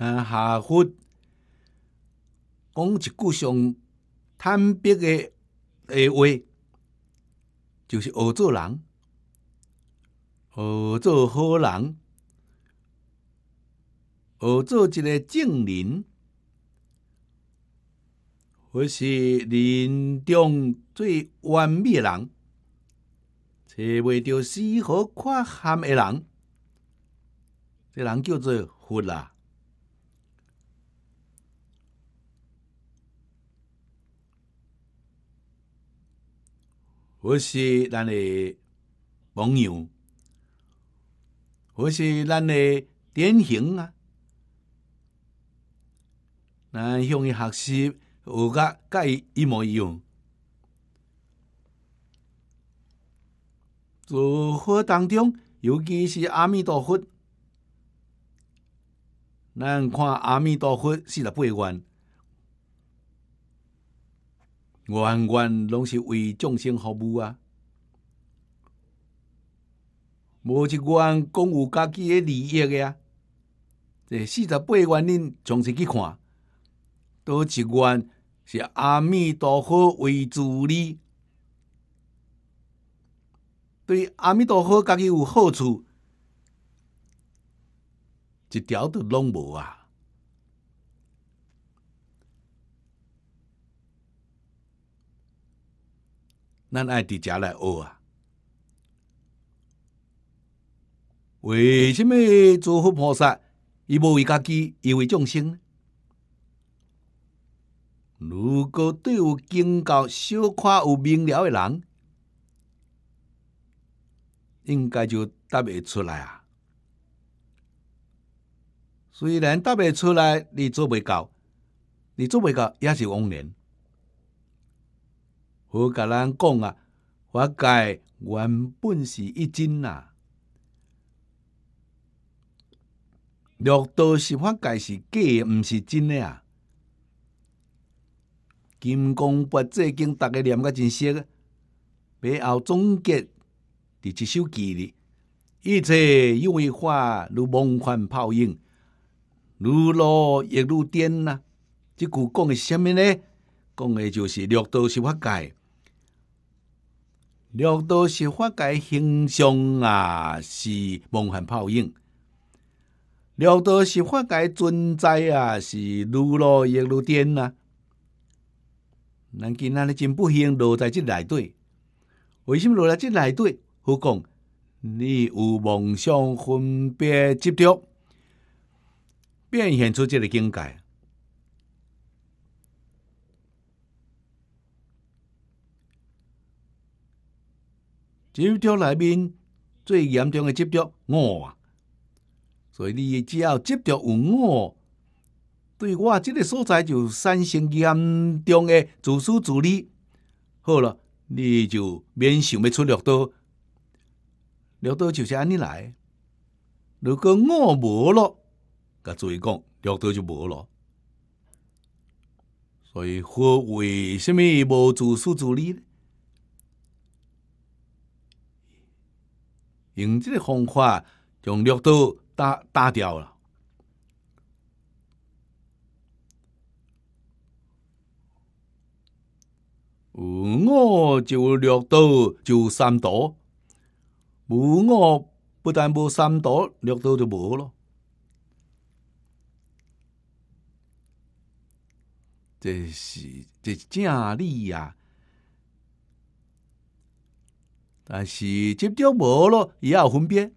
啊！下佛讲一句上坦白的诶话，就是学做人，学做好人，学做一个正人，我是人中最完美的人，找袂到丝毫缺含的人，这人叫做佛啦。或是咱的榜样，或是咱的典型啊！咱向伊学习，甲甲伊一模一样。做佛当中，尤其是阿弥陀佛，咱看阿弥陀佛四十八愿。官员拢是为众生服务啊，无一官讲有家己诶利益诶啊。这四十八万人从是去看，倒一官是阿弥陀佛为主理，对阿弥陀佛家己有好处，一条都拢无啊。咱爱伫遮来学啊？为什么诸佛菩萨伊无为家己，伊为众生？如果对有经教小看有明了的人，应该就答未出来啊。虽然答未出来，你做未到，你做未到也是枉然。好甲人讲啊，法界原本是一真啊。绿道是法界是假，毋是真诶啊！金刚不最经，逐个念个真熟，背后总结第一首偈哩，一切有为化如梦幻泡影，如露亦如电呐。即句讲的虾物呢？讲的就是绿道是法界。六道是发界形象啊，是梦幻泡影；六道是发界存在啊，是如露亦如电啊。咱今仔日真不幸落在这内底，为什么落在这内底？佛讲，你有梦想，分别执着，变现出这个境界。六条里面最严重的触标啊，所以你只要接触有饿，对我这个所在就产生严重的自私自利。好了，你就免想要出六道，六道就是安尼来。如果饿没了，甲做一个六道就没了，所以何为什么无自私自利呢？用即个方法，将绿岛打打掉了。有我就绿岛就三岛，无我不但无三岛，绿岛就无咯。这是这正理啊！但是接着无了，也有分别。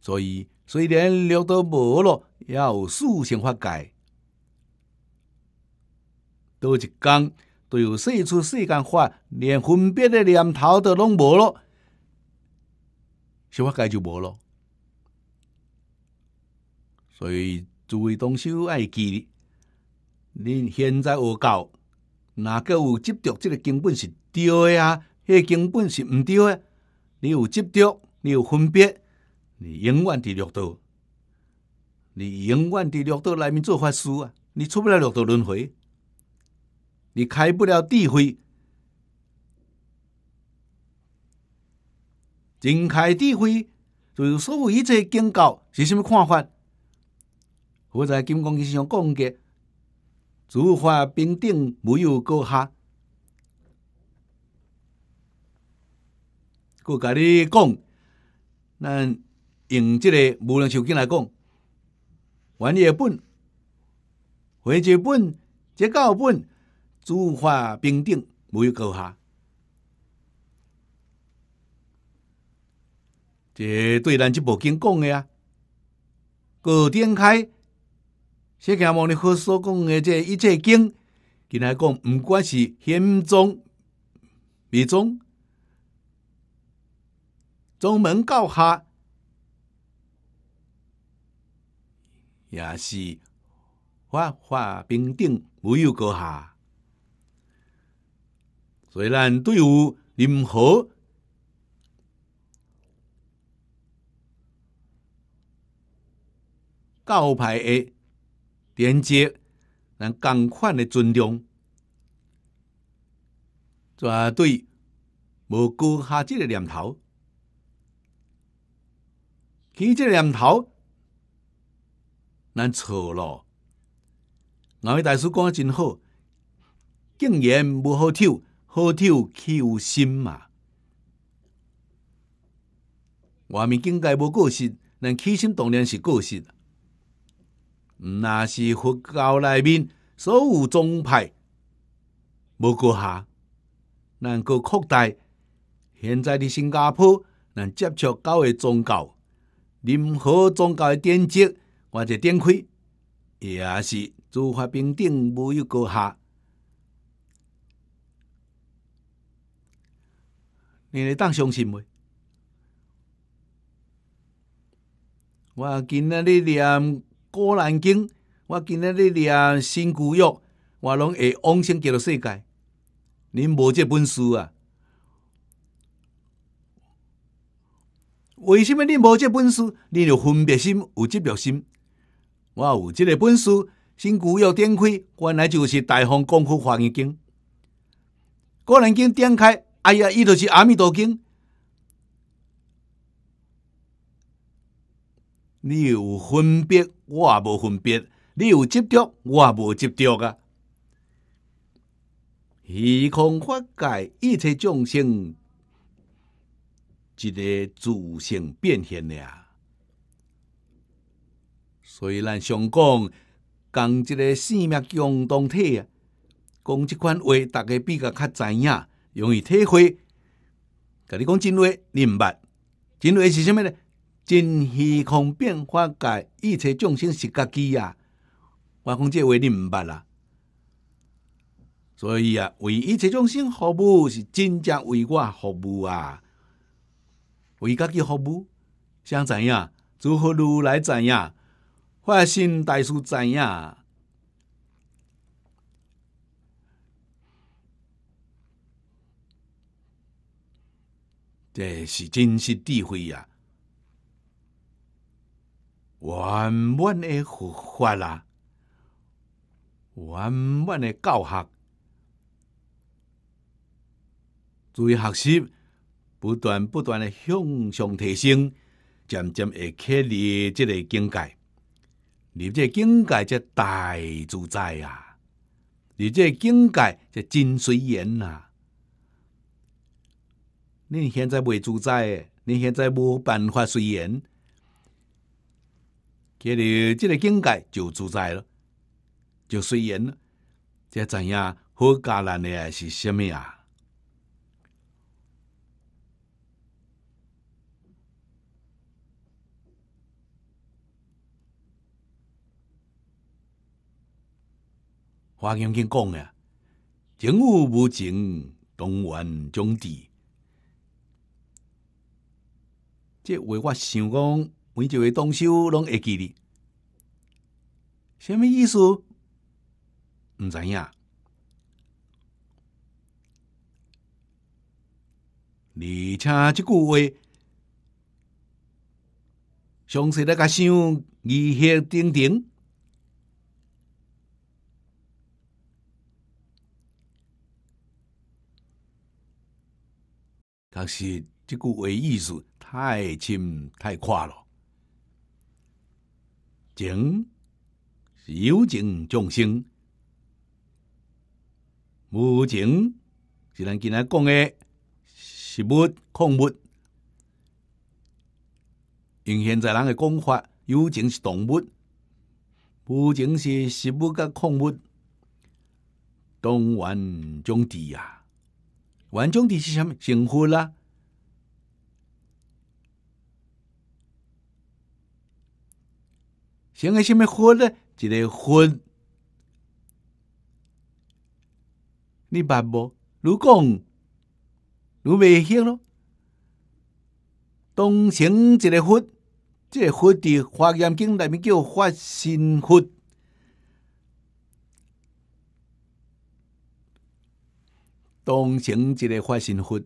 所以，虽然六到无了，也有四生法界。都一天，都有四处世间法，连分别的念头都拢无了，修法界就无了。所以，诸位同修爱机，你现在学到，哪个有接着？这个根本是对的啊！迄根本是毋对诶。你有执着，你有分别，你永远伫六道，你永远伫六道内面做法师啊！你出不了六道轮回，你开不了智慧。净开智慧，就是所有一切宗教是什么看法？我在金刚经上讲过：诸法平等，没有高下。个甲你讲，咱用即个无人驾驶来讲，玩一本，回一本，即教本，诸化平等，无有高下。即对咱即部经讲的啊，葛展开，释迦牟尼佛所讲的这一切经，今来讲，毋管是显宗、密宗。宗门教下也是法化平等，没有高下。虽然对于任何教派的连接，咱共款的尊重，绝对，无高下这个念头。起这念头咱错了。那位大师讲得真好，敬言无好跳，好跳岂有心嘛。外面境界无个性，咱起心当然是个性。那是佛教内面所有宗派无过下，咱够扩大现在的新加坡咱接触到的宗教。任何宗教的典籍，或者典亏，也是诸法平等，无有高下。你会当相信袂？我今日咧念《古兰经》，我今日咧念《新古约》，我拢会往生极乐世界。恁无这本书啊！为什么你无这本事？你有分别心，有执着心。我有这个本事，新骨要点开，原来就是大风功夫华严经。华严经点开，哎呀，伊就是阿弥陀经。你有分别，我无分别；你有执着，我无执着啊。虚空法界，一切众生。一个自性变现了，所以咱常讲讲一个生命共同体啊，讲即款话，大家比较较知影，容易体会。甲你讲真话，你毋捌。真话是啥物咧？真空变化界一切众生是家己啊。我讲这话你毋捌啦。所以啊，为一切众生服务是真正为我服务啊。为家己服务，想知样？如何如来怎样？发身大师怎样？这是真实智慧呀！圆满的佛法啦，圆满的教学，注意学习。不断不断的向上提升，渐渐会脱离这个境界。你这境界叫大自在啊，你这境界叫真随缘呐。你现在未自在，你现在无办法随缘，到了这个境界就自在了，就随缘了。这怎样？好艰难的是什么呀？华将经讲诶，情务无情，东完种地，即话我想讲，每一位东修拢会记哩，虾米意思？毋知影。而且即句话，详细来甲想，疑穴叮叮。但是即句话意思太深太宽了。情是友情众生，无情是咱今仔讲的食物、矿物。用现在人的讲法，友情是动物，无情是食物甲矿物。东玩兄弟呀！万种的是什么？幸福啦！成诶什么福呢？一个福，你办不？如讲，如未行咯，当成一个即这佛的法严经里面叫发心佛。当成一个发心佛，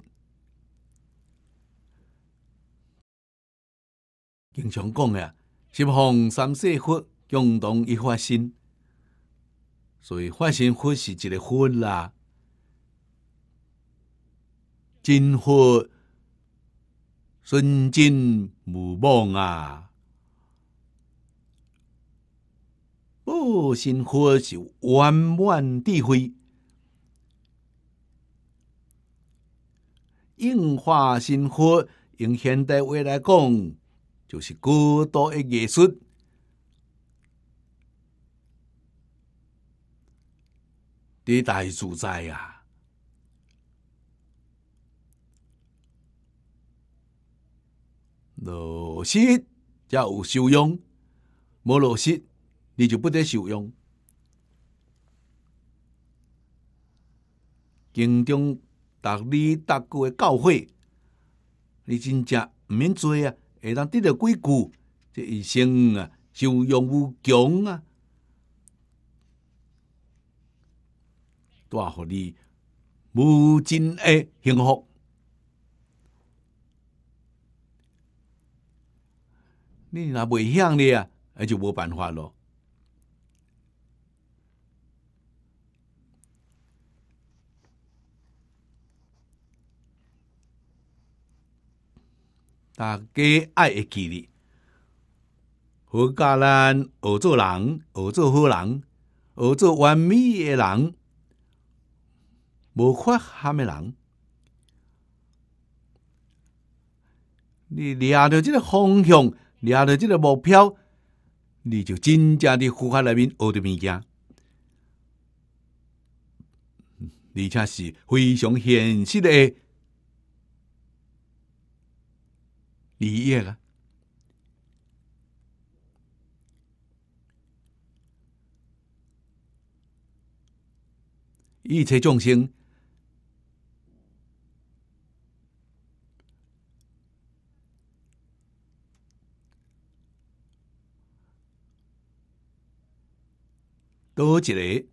经常讲呀，是奉三世佛，共同一发心，所以发心佛是一个佛啦，真佛，纯真无妄啊，不心佛是圆满智慧。应化生活，用现代话来讲，就是孤独的艺术，迭代主宰啊，落实才有修养，无落实你就不得修养。经中达你达哥诶教诲，你真正毋免做啊！会当得到几句，这一生啊，就永有穷啊！带互给你无尽诶幸福，你若未享的啊，那就无办法咯。大家爱会记力，好教咱学做人，学做好人，学做完美的人，无缺下的人。你抓着即个方向，抓着即个目标，你就真正的佛法内面学的物件，而且是非常现实的。离业了，一切众生多个，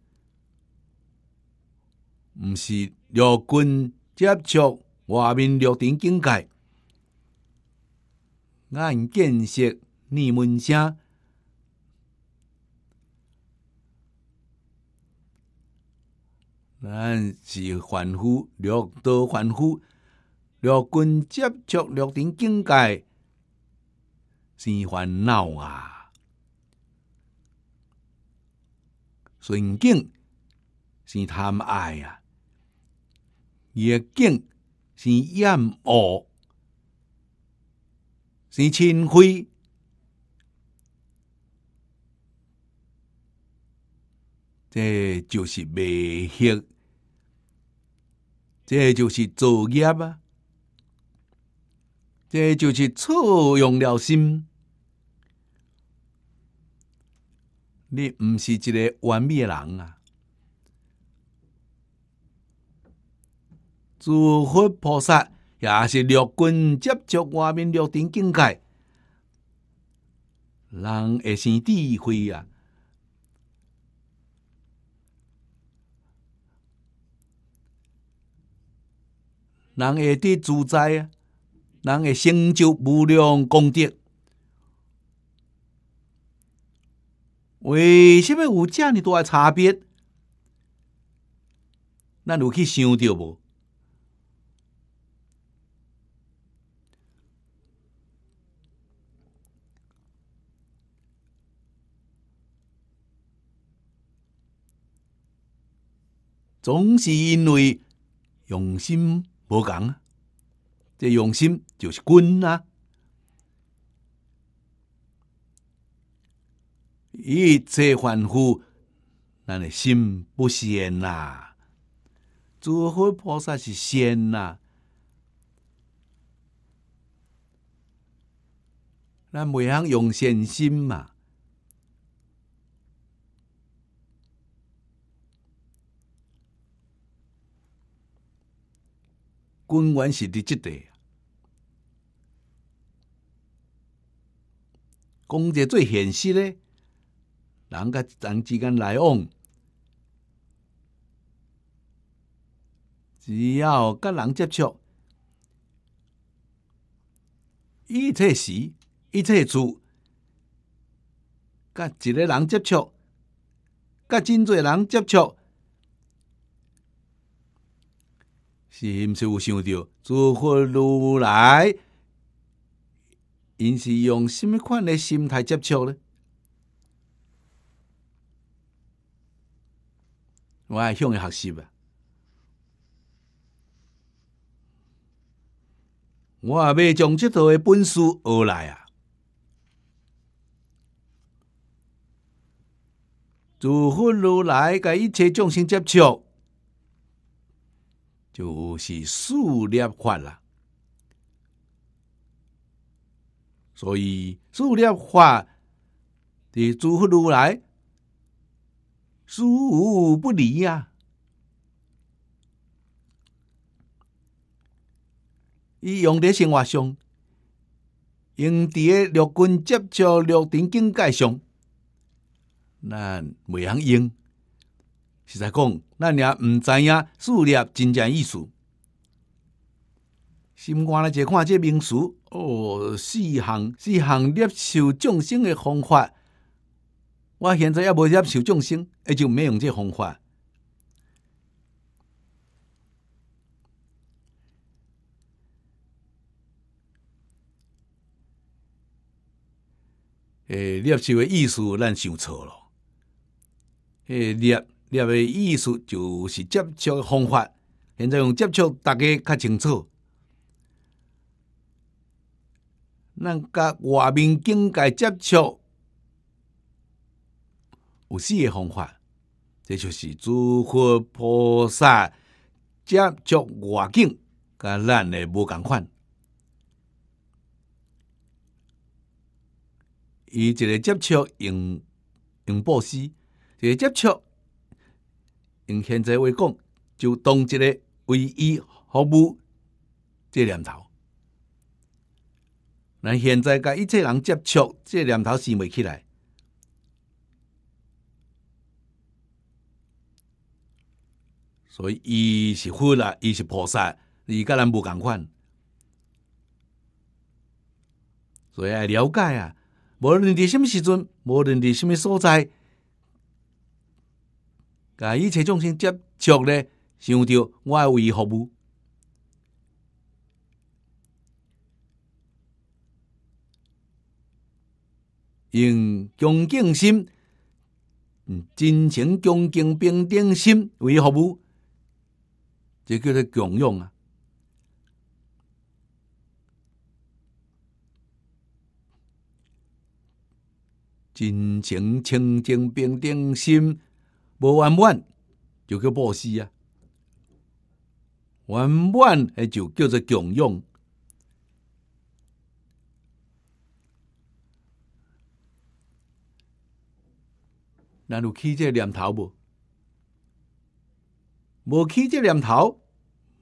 毋是六根接触外面六点境界。按建设，你们家，咱是凡夫，略多凡夫，略近接触略点境界，是烦恼啊！顺境是贪爱啊，逆境是厌恶。是清忽，这就是未学，这就是作业啊，这就是错用了心。你不是一个完美人啊！诸佛菩萨。也是陆军接触外面陆地境界，人会生智慧啊，人会得自在啊，人会成就无量功德。为什么有遮尔大的差别？咱有去想着无？总是因为用心无共，啊，这用心就是根啊。一切凡夫，咱的心不善呐？诸佛菩萨是善呐，袂晓用用心嘛？根源是伫即地，讲者最现实咧，人甲人之间来往，只要甲人接触，一切事、一切处，甲一个人接触，甲真侪人接触。是毋是有想到？祝福如来，因是用什么款的心态接触呢？我向伊学习啊！我也要从即套的本书学来啊！祝福如来，甲一切众生接触。就是数列法啦。所以数列法的诸佛如来殊无不离呀。伊用在生活上，用在六根接触六尘境界上，咱未相用。实在讲，咱也毋知影事业真正意思。心肝来一看这名词哦，四项四项摄受众生的方法。我现在也无接受众生，也就没用这方法。诶，摄受的意思，咱想错了。诶，摄。念嘅意思就是接触方法，现在用接触，大家较清楚。咱甲外面境界接触有四个方法，这就是诸佛菩萨接触外境，甲咱诶无共款。伊一个接触用用布施，一个接触。用现在话讲，就当一个唯一服务这念头。咱现在，甲一切人接触这念头生未起来，所以伊是佛啦，伊是菩萨，伊甲咱无共款。所以爱了解啊，无论伫什么时阵，无论伫什么所在。甲一切种心接触咧，想着我还为伊服务，用恭敬心、真情恭敬并定心为服务，这叫做共用啊！真情清净并定心。无完满就叫布施啊。完满诶，就叫做强用。咱有起这念头无？无起这念头，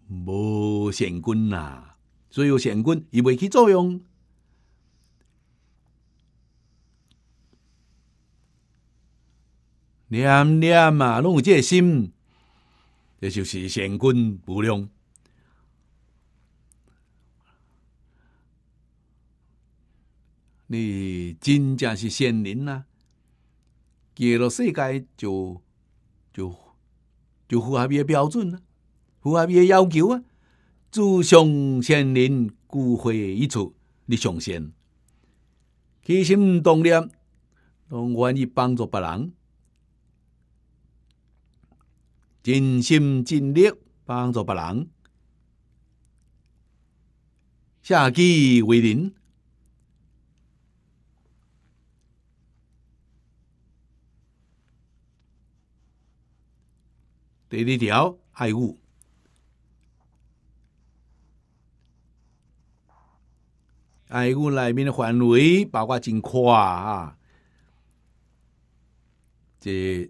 无善根啊。所以有善根，亦未起作用。念念嘛，拢有即个心，这就是善君无量。你真正是仙人呐，给了世界就就就符合伊诶标准啊，符合伊诶要求啊。祝上仙灵聚会一处，你上仙，起心动念，愿意帮助别人。尽心尽力帮助别人，下计为邻。第二条爱物，爱物里面的范围包括真宽啊，这。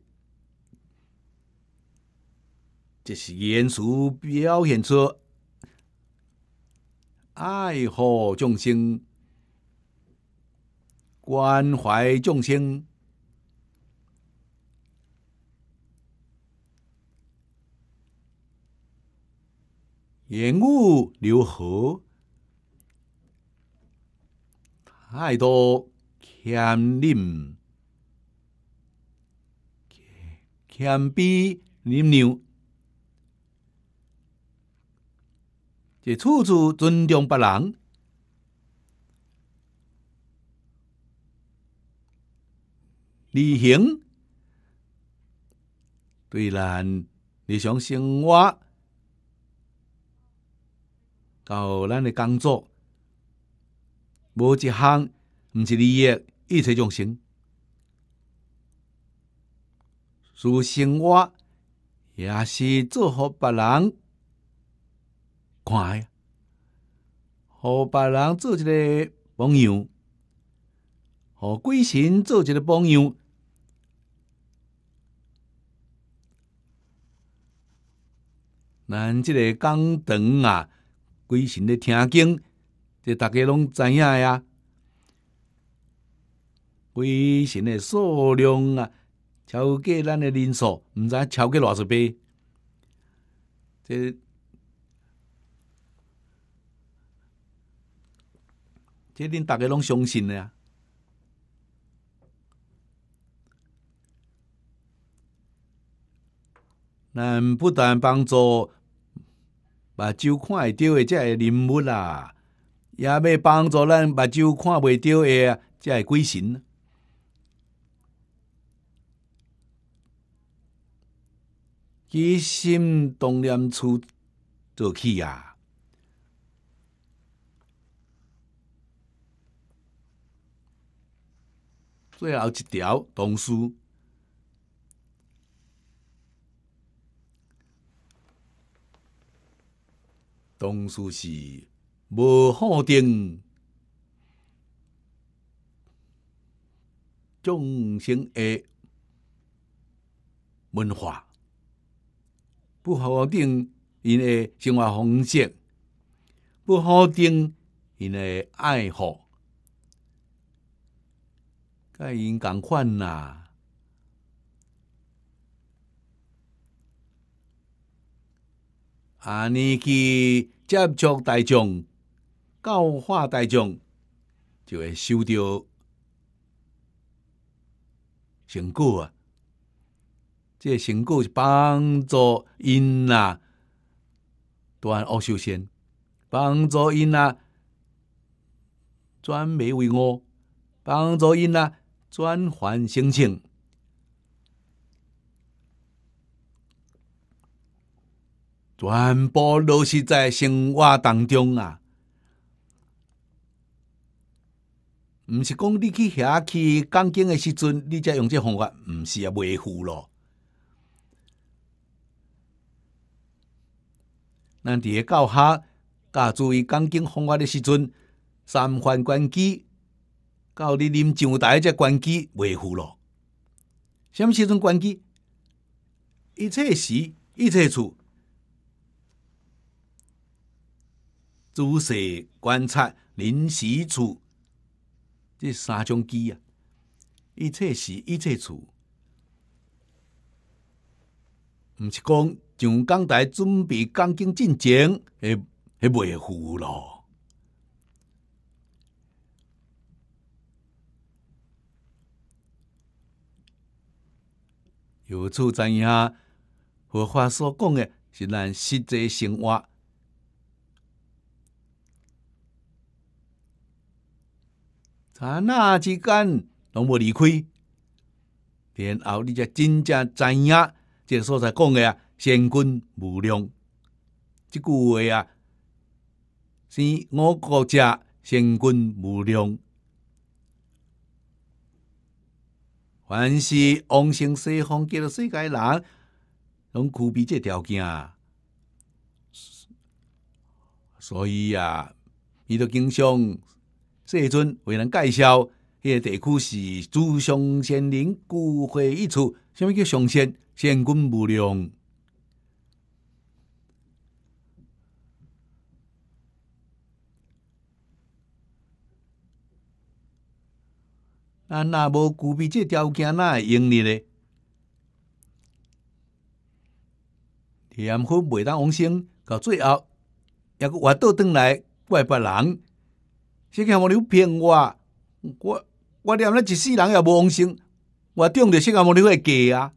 这是言肃表现出爱护众生、关怀众生，言物留河太多谦林谦卑、你是处处尊重别人，礼行对人，礼祥生活，到咱的工作，无一项是利益，一切众生，自生活也是做好别人。互别人做一个榜样，互鬼神做一个榜样。咱即个讲堂啊，鬼神咧听经，这大家拢知影呀。微信的数量啊，超过咱的人数，毋知超过偌少倍。这。这恁大家拢相信的啊。咱不但帮助把眼看会到的这些人物啊，也要帮助咱把眼看未到的啊，这鬼神呢？鬼神当然出做起啊！最后一条，同书，同书是无好定，众生的文化；不好定，因的生活方式不好定，因的爱好。在因共款啊，安尼去接触大众、教化大众，就会收到成果啊。这成果是帮助因呐，断恶修仙，帮助因呐，转美为恶，帮助因呐。转还清净，全部都是在生活当中啊！毋是讲你去遐去讲经的时阵，你才用这方法，毋是也袂赴咯。咱伫个教学，甲注意讲经方法的时阵，三环关机。到你临上台才关机维护咯。什么时阵关机？一切时，一切处，仔细观察临时处，这三种机啊，一切时，一切处，毋是讲上讲台准备刚进进前，诶，迄袂赴咯。由此知影佛法所讲的，是咱实际生活刹那之间拢无离开。然后你才真正知影，即、这所在讲的啊，“贤君无量”即句话啊，是吾国者贤君无量。凡是五行西方，极乐世界人拢苦即这条件啊，所以啊，伊都经常世尊为人介绍，迄个地区是诸上仙灵聚会一处，虾米叫上仙仙君无量。啊，那无具备这条件，哪会用利呢？田福袂当往生，到最后抑个活倒转来怪别人。先看我你骗我，我我连了一世人也无往生。我中着西瓜，莫你会给啊？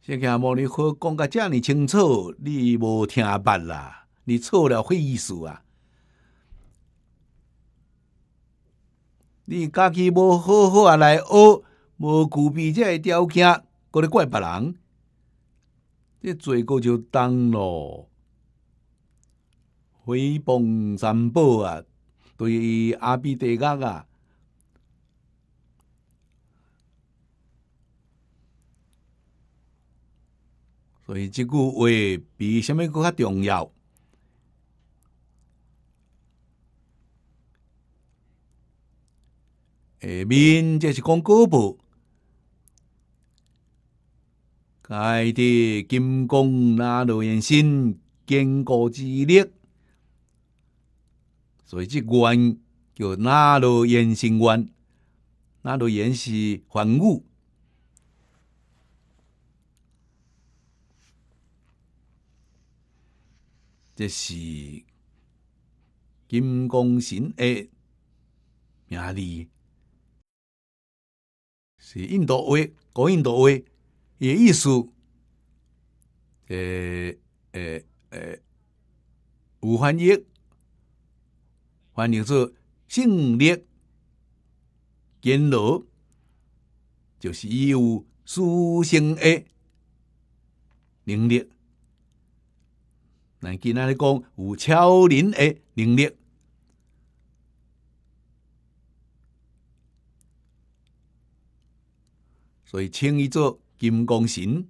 先看莫你可讲个遮尔清楚，你无听捌啦，你错了，会意思啊？你家己无好好啊来学，无具备这个条件，搁咧怪别人，这罪过就当咯。回谤三宝啊，对阿鼻地佛啊，所以即句话比虾米佫较重要。下面这是功果部，该的金光那罗延伸坚固之力，所以这观叫那罗延伸观，那罗延是幻物，这是金光神哎，名利。是印度话，古印度话，伊意思，诶诶诶，有翻译，翻译做性力、根罗，就是伊有书性诶能力。咱今仔日讲有超人诶能力。所以称伊做金刚神，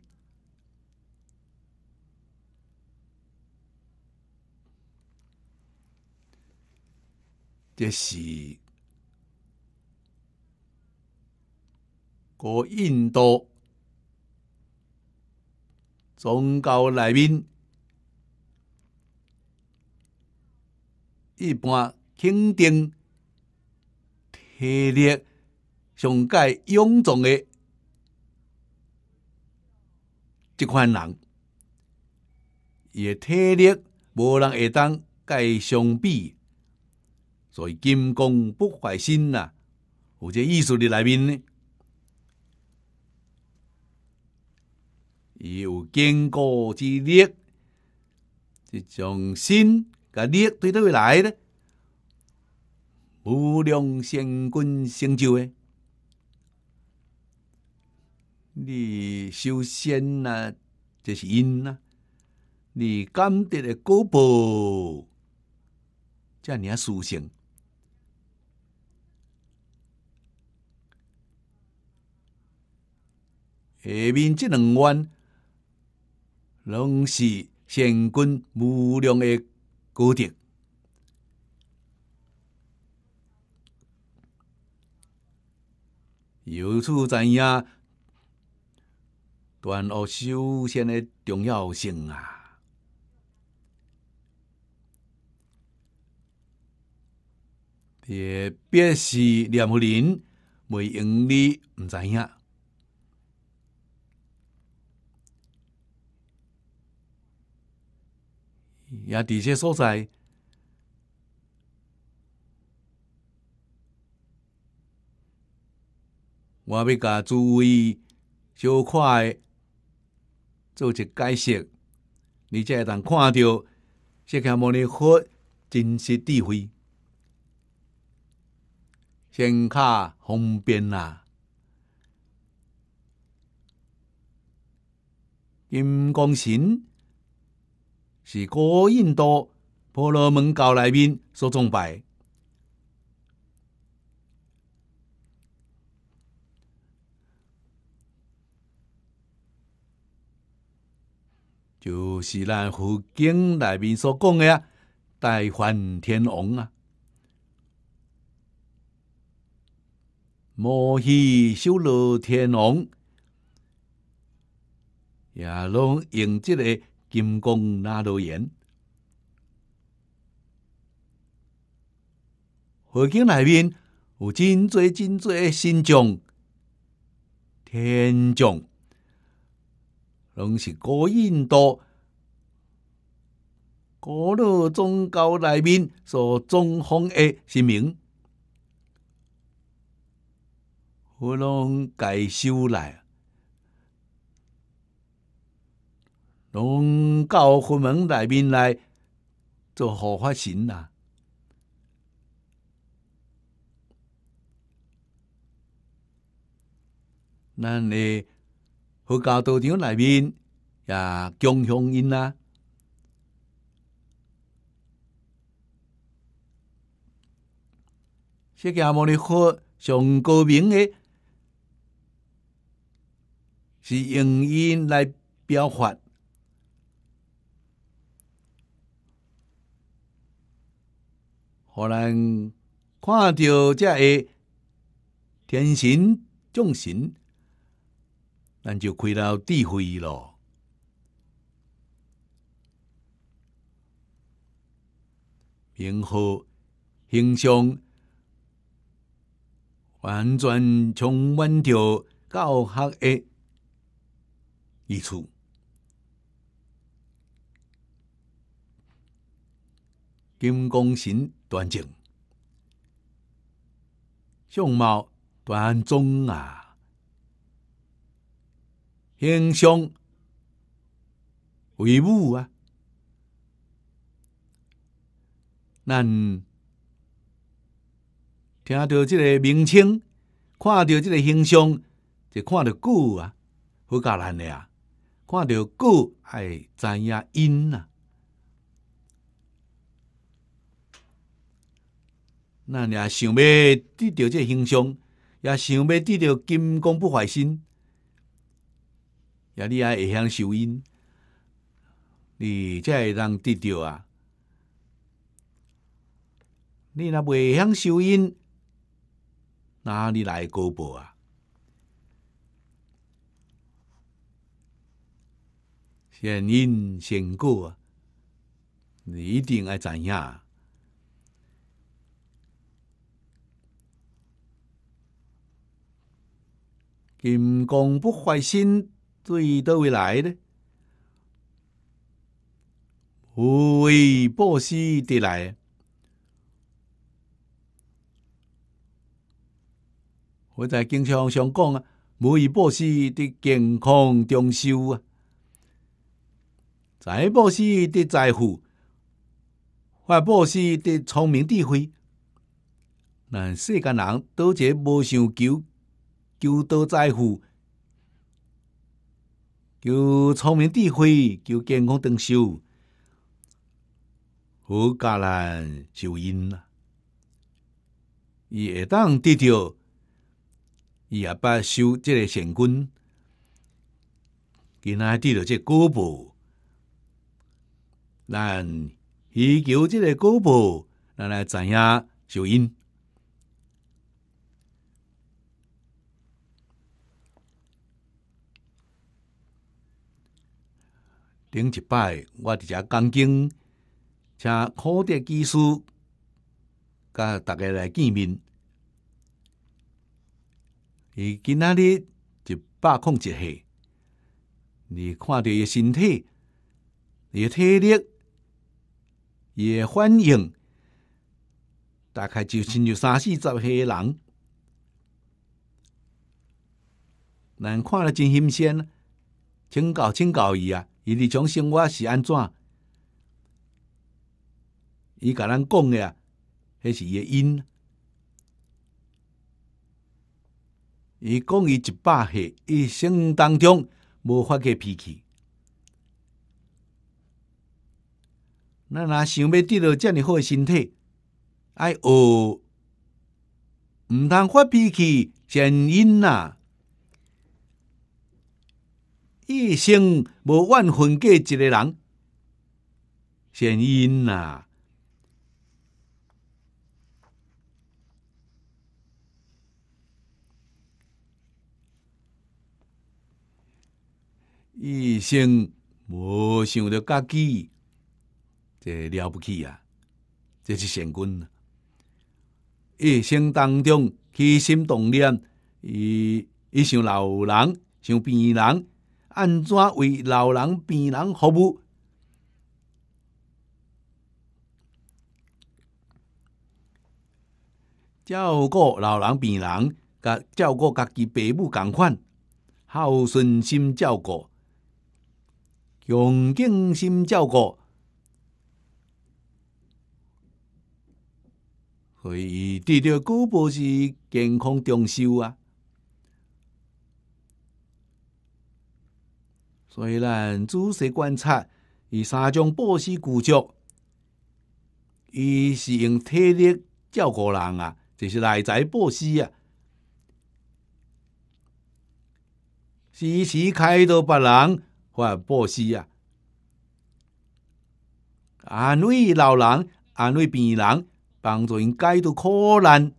这是印度宗教内面一般肯定体力上盖勇壮的。即款人，伊诶体力无人会当伊相比，所以金刚不坏身呐。有者意思伫内面呢，伊有坚固之力，即种心甲力对倒位来呢？无量仙君成就诶。你修仙啊，这是因啊。你干得的果报，这样你啊舒心。下面这两弯，拢是乾君无量的果低。有处怎样？然后，修仙的重要性啊，特别是念佛人未用力，毋知影。也伫些所在，我要甲注意，小快。做一解释，你才当看到释迦牟尼佛真实智慧，现卡方便啦。金刚神是古印度婆罗门教内面所崇拜。就是咱佛经内面所讲的啊，大梵天王啊，摩诃修罗天王，也拢用即个金刚那罗言。佛经内面有真多真多的神将，天将。拢是古印度古老宗教内面所尊奉的神明，我拢改修来，拢教佛门内面来做护法神啦，咱诶。佛教道场内面也供香音啦，上高明的，是用音来表法，看到这些天神、众神。咱就开了智慧咯，然后形象完全充满着教学的意思。金刚身端正，相貌端庄啊。形象威武啊！咱听到即个名称，看到即个形象，就看到古啊，好艰难的啊！看到古，哎，知影因啊。咱你也想要得到即个形象，也想要得到金刚不坏身。也你也会晓收音，你才会当得着啊！你若未会晓收音，哪汝来歌报啊？现因现果啊！你一定知怎样？金刚不坏心。最都会来呢？无为布施得来。我在经常上讲啊，无畏。布施的健康长寿啊，财布施的财富，法布施的聪明智慧。那世间人都在无想求，求多财富。求聪明智慧，求健康长寿，何家人就因了。伊会当得到，伊也捌收这个现金，给他递了这果报，咱祈求这个果报，咱来怎样就音？顶一摆，我伫遮讲经，请考的技师，甲大家来见面。伊今仔日就把控一下，你看着伊身体，也体力，也反应，大概就亲像三四十黑人，难看了真新鲜，请教，请教伊啊！伊日常生活是安怎？伊甲咱讲诶啊，迄是伊诶因。伊讲伊一百岁一生当中无发过脾气。咱若想要得到遮尔好的身体？爱学，毋通发脾气，成因呐。一生无怨恨过一个人，善因啊，一生无想着家己，这了不起啊！这是善根一生当中起心动念，伊伊想老人，想病人。安怎为老人、病人服务？照顾老人、病人，甲照顾家己爸母共款，孝顺心照顾，恭敬心照顾，所以第六个波是健康长寿啊。虽然仔细观察，伊三种布施古著，伊是用体力照顾人啊，就是内在布施啊，时时开导别人或布施啊，安慰老人，安慰病人，帮助因解脱苦难，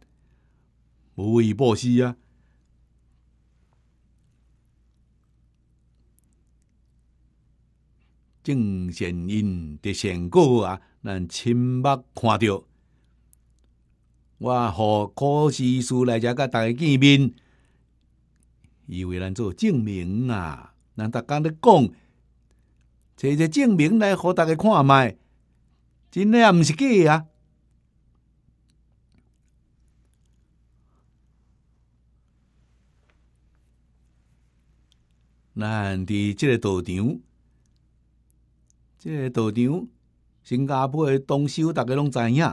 无异布施啊。正善因的善果啊，咱亲眼看着。我和考试书来遮甲大家见面，以为咱做证明啊。咱逐天咧讲，找一个证明来互大家看卖，真诶啊，毋是假啊。咱伫即个道场。这个道场，新加坡的东修，大家拢知影。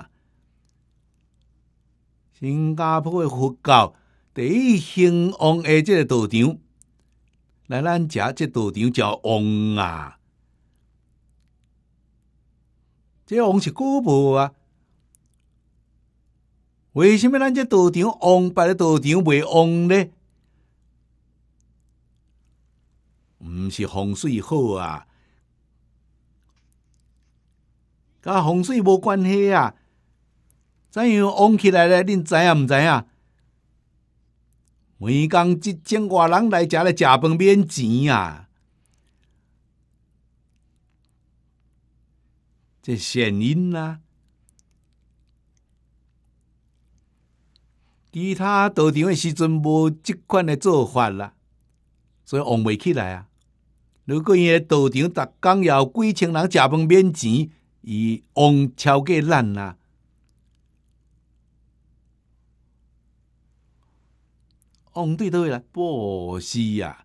新加坡的佛教第一兴旺的这个道场，来咱这这道场叫旺啊。这旺是古宝啊。为什么咱这道场旺，别的道场不旺呢？不是风水好啊。甲洪水无关系啊！怎样旺起来咧？恁知影毋知影？每工一千外人来食咧，食饭免钱啊！这现因啊，其他道场诶时阵无即款诶做法啦，所以旺未起来啊！如果伊诶道场逐工要几千人食饭免钱？伊旺超过咱啊。旺对倒位来？不是啊，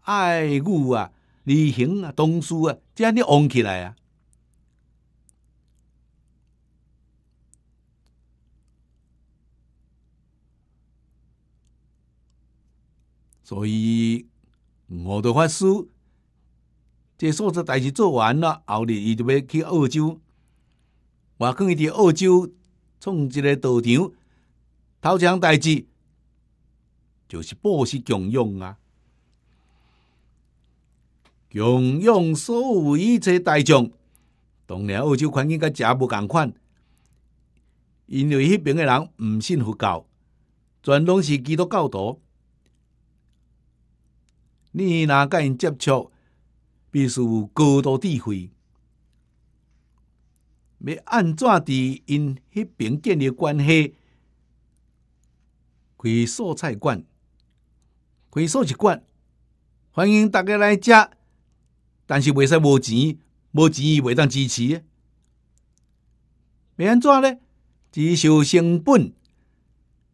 爱屋啊，旅行啊，读书啊，这样你旺起来啊。所以，我都发誓。这素质代志做完了后，日伊就要去澳洲。我讲伊伫澳洲创一个道场，头项代志就是布施供养啊！供养所有一切大众。当然，澳洲环境甲咱不共款，因为迄边诶人毋信佛教，全拢是基督教徒，你若甲因接触？必须高度智慧，要安怎伫因迄边建立关系开素菜馆，开素食馆，欢迎大家来吃。但是为使无钱，无钱未当支持。要安怎呢？只收成本，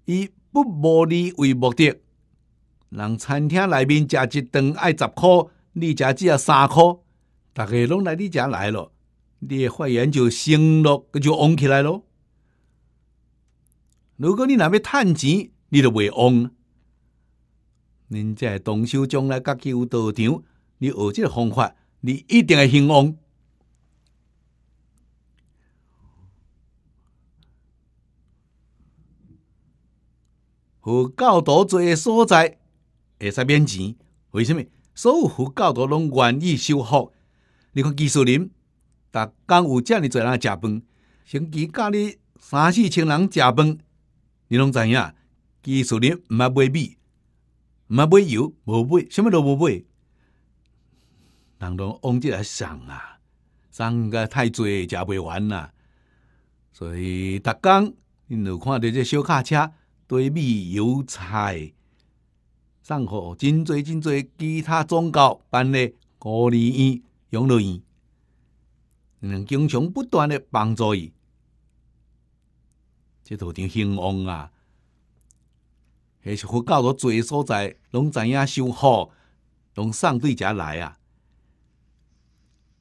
以不谋利为目的，让餐厅内面吃一顿爱十块。你家只要三颗，大家拢来你家来了，你的会员就升了，就旺起来咯。如果你若要趁钱，你就未旺。你在动手将来，家己有道场，你学即个方法，你一定会兴旺。够教导做所在，会使免钱，为什么？有佛教徒拢愿意修复。你看技术林，逐工有遮尔侪人食饭？星期假日三四千人食饭，你拢知影？技术林爱买米，毋爱买油，无买，什物都无买。人拢往即来送啊，送个太济，食不完啊。所以逐工，你有看到这小卡车堆米油菜？上互真侪真侪其他宗教办嘞孤儿院、养老院，能经常不断的帮助伊，这度真兴旺啊！诶，佛教做侪所在，拢知影修好，拢上对遮来啊。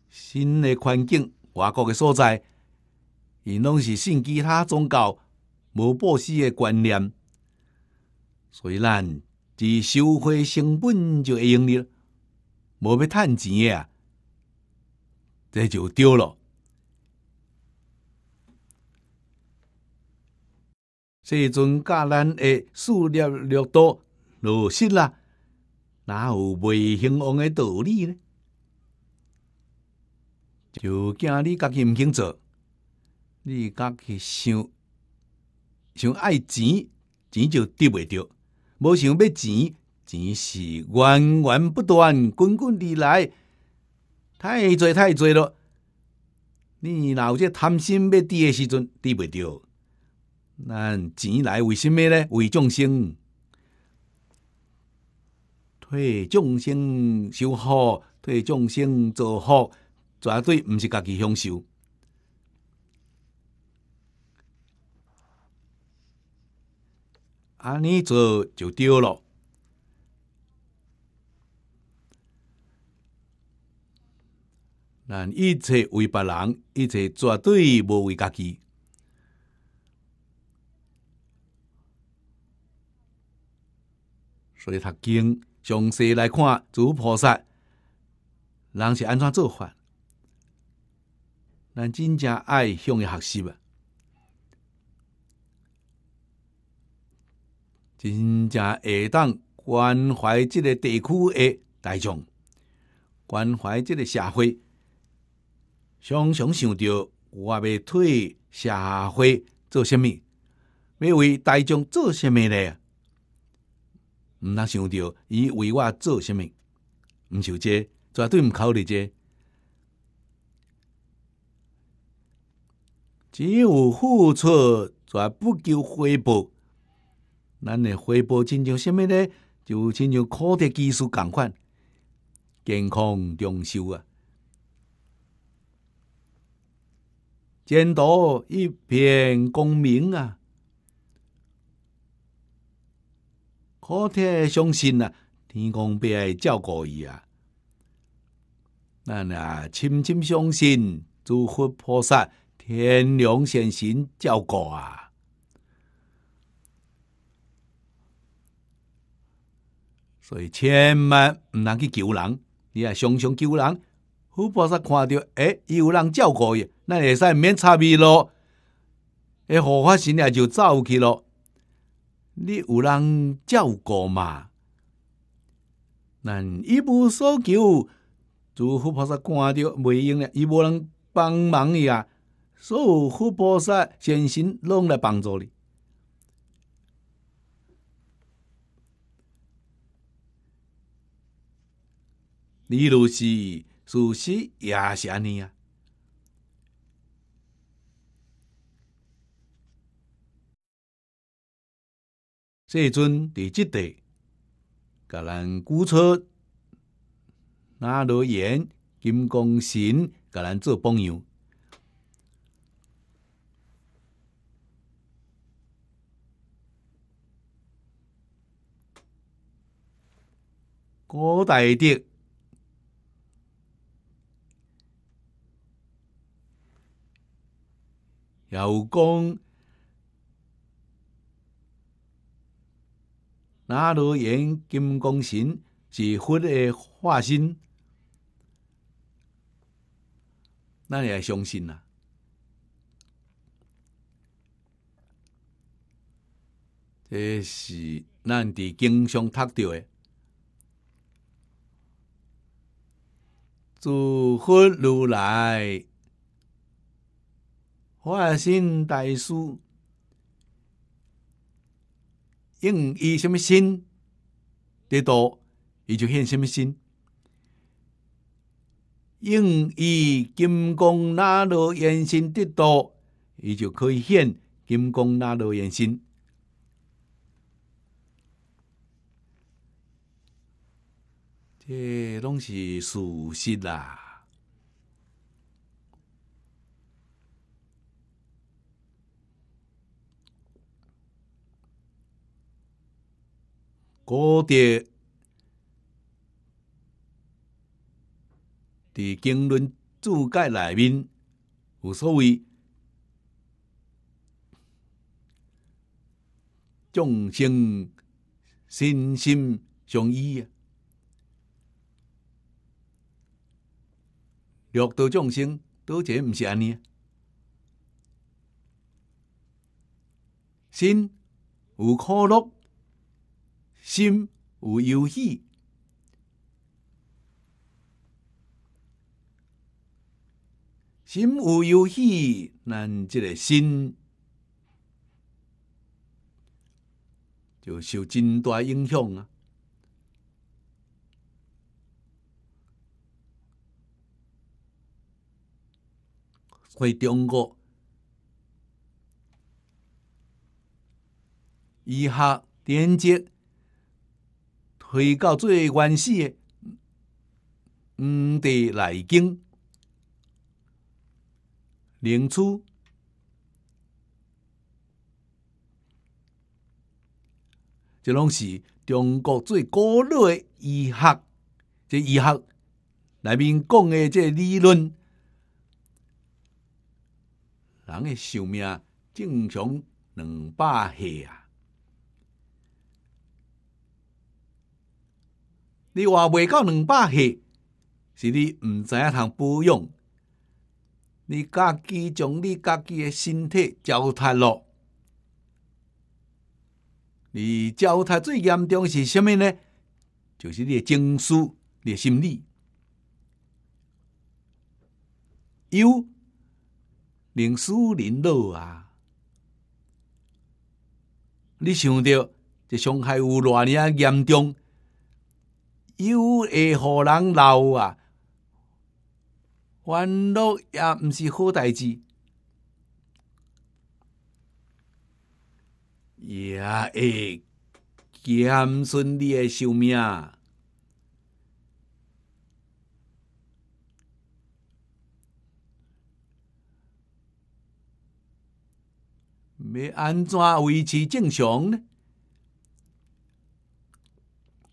新诶环境，外国诶所在，伊拢是信其他宗教无布施诶观念，虽然。只收回成本就会用利了，无要趁钱的啊，这就对了。这阵教咱的数量越多，流失啦，哪有未兴旺的道理呢？就惊你家己毋肯做，你家己想想爱钱，钱就得袂着。无想要钱，钱是源源不断、滚滚而来，太侪太侪了。你有在贪心要得的时阵，得不着。咱钱来为什么呢？为众生，替众生修好，替众生造好，绝对不是家己享受。安尼做就对了，咱一切为别人，一切绝对无为家己，所以经详细来看主菩萨，人是安怎做法？真正爱向伊学习真正会当关怀即个地区的大众，关怀即个社会，常常想着我要替社会做什物，要为大众做什物呢？毋通想着伊为我做什物，毋就这，绝对毋考虑这。只有付出才不求回报。咱的回报亲像什么呢？就亲像科特技术同款，健康长寿啊，前途一片光明啊！科特相信啊，天公必会照顾伊啊！咱啊，深深相信诸佛菩萨、天龙先神照顾啊！所以，千万毋通去救人，你啊，常常救人，菩萨看到，哎，有人照顾伊，咱会使免插味咯。哎，护法神也就走去咯。你有人照顾嘛？咱一无所求，佛菩萨看到袂用咧，伊无人帮忙伊啊，所有菩萨善心拢来帮助你。你女是事实也是安尼啊。世尊在即地，个咱鼓出，拿罗言、金刚心，个咱做榜样。古代的有讲，那如言金刚神是佛的化身，咱也相信啦。这是咱伫经上读到的。祝佛如来。化身大师，用伊什么心得到，伊就现什么心；用伊金刚那罗延伸得到，伊就可以现金刚那罗延伸。这拢是事实啦。古德伫经论注解内面，有所谓众生身心相依啊。六道众生都者毋是安尼啊，心有苦乐。心有游戏，心有游戏，咱即个心就受真大影响啊！开中国医学、点击。回到最原始的《黄帝内经》，领枢，这拢是中国最高老的医学。这医学里面讲的这理论，人的寿命正常两百岁啊。你话未到两百岁，是你毋知影通保养，你家己将你家己的身体糟蹋咯。你糟蹋最严重是虾物呢？就是你诶情绪，你心理，有令事人老啊！你想到这伤害有偌尔严重？又会互人老啊，烦恼也毋是好代志，也会减损你的寿命。要安怎维持正常呢？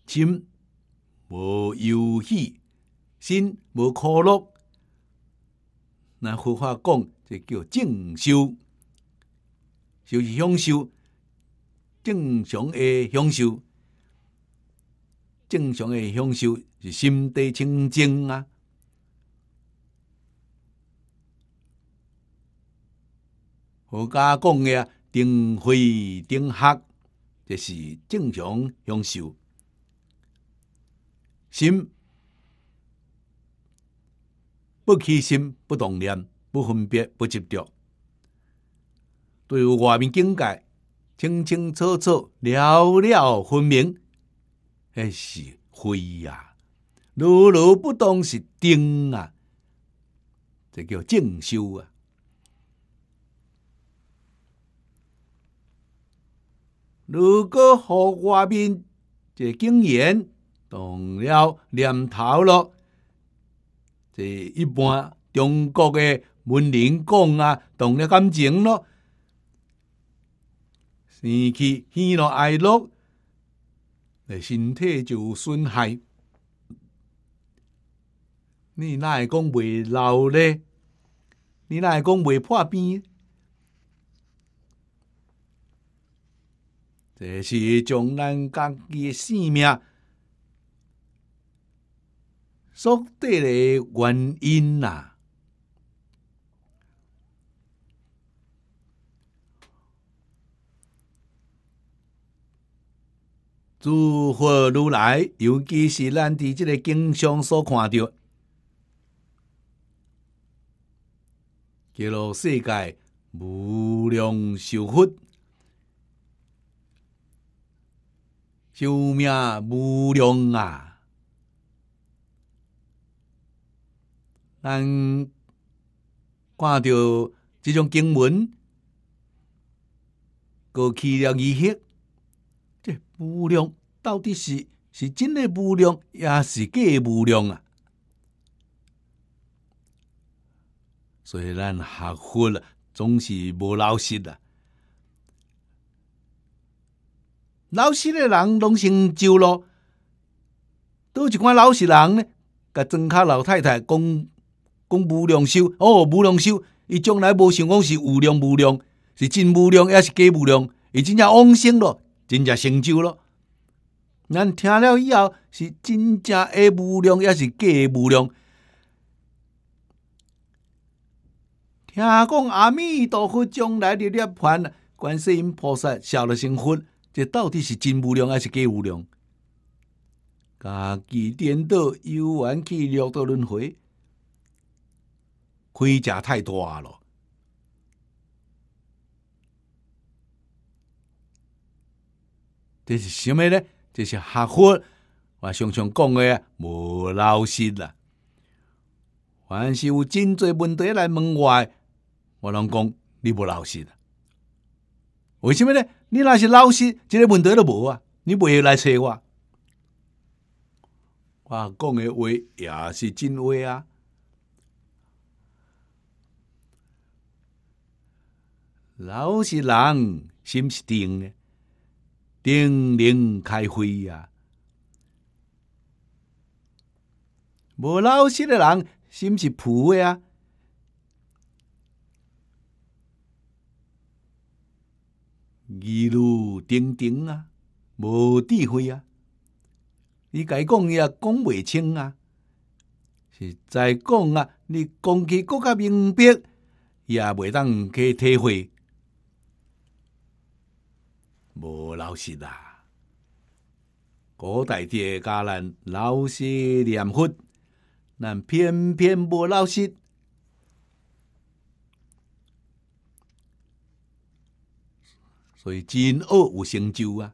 亲？无游戏，心无可乐，那佛法讲，这叫正修，就是享受正常的享受，正常的享受是心地清净啊。何家讲的啊，定慧定学，这是正常享受。心不起心，不动念，不分别，不执着，对外面境界清清楚楚、了了分明，那是慧呀；如如不动是定啊，这叫静修啊。如果和外面这经验。动了念头咯，这一般中国的文人讲啊，动了感情咯，生气喜怒哀乐，诶，身体就损害。你哪会讲未老呢？你哪会讲未破病？这是将咱家己性命。所得的原因啊。诸佛如来，尤其是咱伫即个经上所看到，叫做世界无量寿佛，寿命无量啊。咱看到这种经文，过起了疑惑：这无量到底是是真的无量，也是假无量啊？所以咱学佛啊，总是无老实啊！老实的人拢成就咯，都一寡老实人呢，甲庄家老太太讲。讲无量寿哦，无量寿，伊将来无想讲是无量无量，是真无量，还是假无量？伊真正往生咯，真正成就咯。咱听了以后，是真正诶无量，还是假无量？听讲阿弥陀佛将来了涅槃，观世音菩萨消了成佛，这到底是真无量还是假无量？家己颠倒，又玩去六道轮回。亏价太多咯。这是什么呢？这是合伙。我常常讲的，无老实啦。凡是有真多问题来问我，我拢讲你无老实？啦。为什么呢？你若是老实，这个问题都无啊！你不会来找我。我讲的话也是真话啊。老实人心是定钉，定能开会呀。无老实的人心是浮蒲啊。愚鲁丁丁啊，无智慧啊。你该讲也讲袂清啊，是在讲啊，你讲起更较明白，也袂当去体会。无老实啊！古代的教人老实念佛，咱偏偏无老实，所以真恶有成就啊！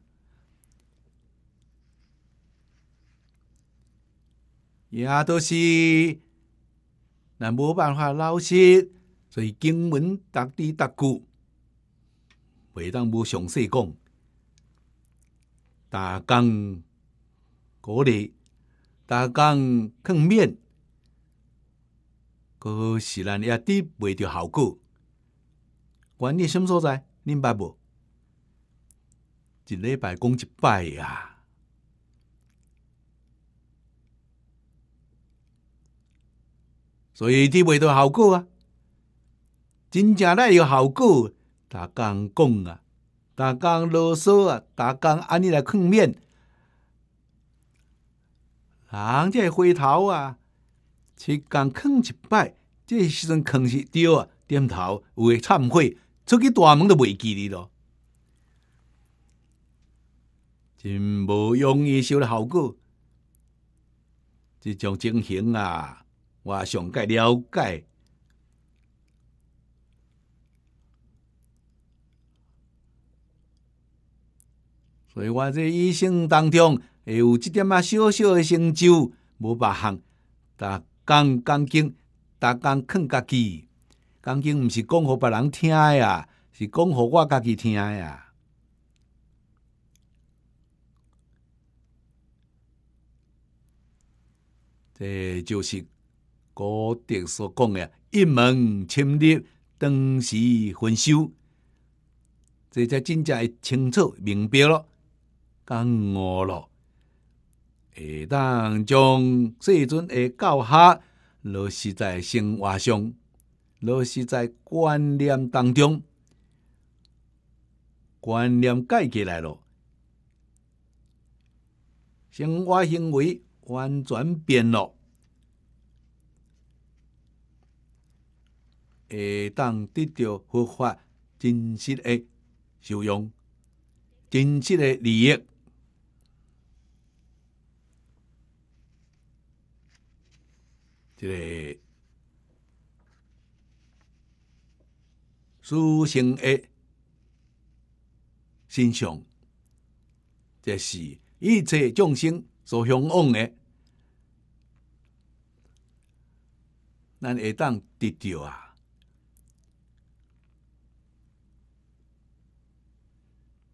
也都是咱无办法老实，所以经文逐字逐句，袂当无详细讲。打钢、鼓励，打钢、碰面，可是咱也滴未着效果。管因什么所在？明白无？一礼拜讲一摆啊。所以滴未着效果啊！真正那有效果，打钢讲啊！逐刚啰嗦啊！打刚安尼来碰面，啊，这回头啊，七刚困一摆，这时阵困是丢啊，点头有诶忏悔，出去大门都袂记你咯，真无容易收了效果，即种情形啊，我上解了解。所以，我这一生当中会有一点仔小小的成就，无别项。但讲钢筋，但讲劝家己，钢筋毋是讲给别人听的呀，是讲互我家己听的呀。这就是古典所讲的“一门深入，当时分修”，这才真正会清楚明白了。刚饿当将世尊诶教下落实在生活上，落实在观念当中，观念改起来咯，生活行为完全变了，会当得到佛法真实诶受用，真实诶利益。这个修行诶，心相，这是一切众生所向往的。咱也当低到啊！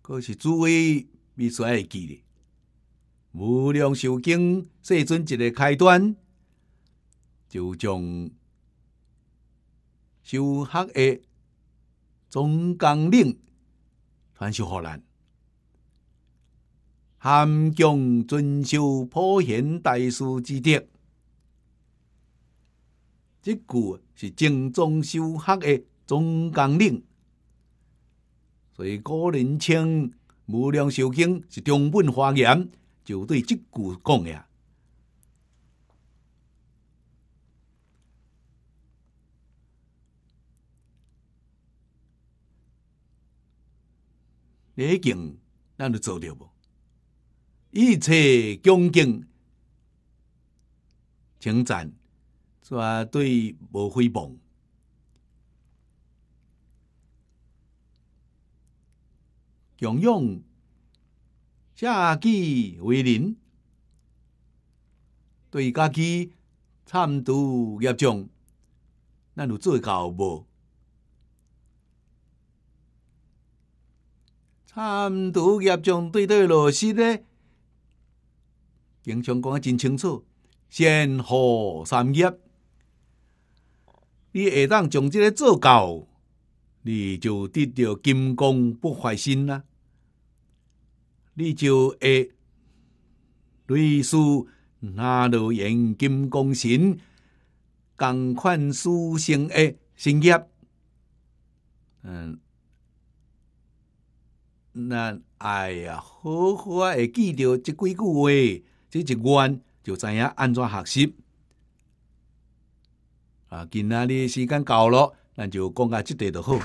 可是诸位必须会记哩，无量寿经世尊一个开端。就将修学的总纲领传授下咱，含将遵守普贤大师之德。即句是正宗修学的总纲领，所以古人称无量寿经是中本华严，就对即句讲呀。礼敬，咱就做到无？一切恭敬，称赞，绝对，无诽谤，常仰，下己为邻，对家己参读业障，咱你做到无？参读业中对对落实咧，经常讲啊真清楚，先学三业，你下当将即个做到，你就得到金刚不坏身啦。你就会对似那到用金刚神，共款速成诶新业，嗯。咱哎呀，好好啊，会记着即几句话，即一关就知影安怎学习啊。今仔日时间到咯，咱就讲到即地就好。